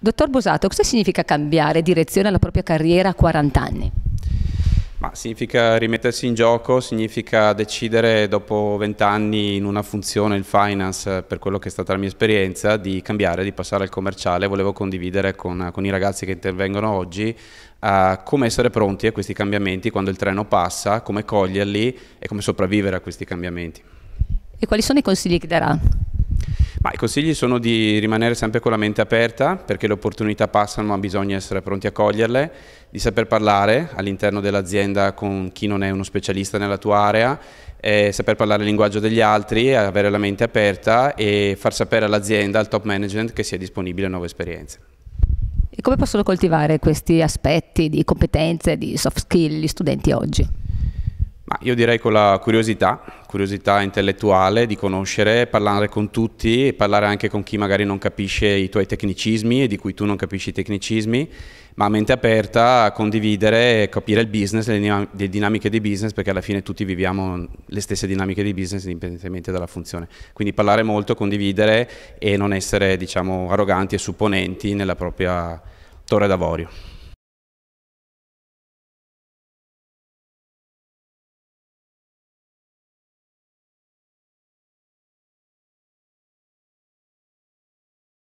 Dottor Bosato, cosa significa cambiare direzione alla propria carriera a 40 anni? Ma significa rimettersi in gioco, significa decidere dopo 20 anni in una funzione, il finance, per quello che è stata la mia esperienza, di cambiare, di passare al commerciale. Volevo condividere con, con i ragazzi che intervengono oggi uh, come essere pronti a questi cambiamenti quando il treno passa, come coglierli e come sopravvivere a questi cambiamenti. E quali sono i consigli che darà? Ma I consigli sono di rimanere sempre con la mente aperta perché le opportunità passano ma bisogna essere pronti a coglierle, di saper parlare all'interno dell'azienda con chi non è uno specialista nella tua area, eh, saper parlare il linguaggio degli altri, avere la mente aperta e far sapere all'azienda, al top management che sia disponibile a nuove esperienze. E come possono coltivare questi aspetti di competenze, di soft skill gli studenti oggi? Ma io direi con la curiosità, curiosità intellettuale di conoscere, parlare con tutti parlare anche con chi magari non capisce i tuoi tecnicismi e di cui tu non capisci i tecnicismi, ma a mente aperta a condividere e capire il business, le, le dinamiche di business, perché alla fine tutti viviamo le stesse dinamiche di business indipendentemente dalla funzione. Quindi parlare molto, condividere e non essere diciamo arroganti e supponenti nella propria torre d'avorio.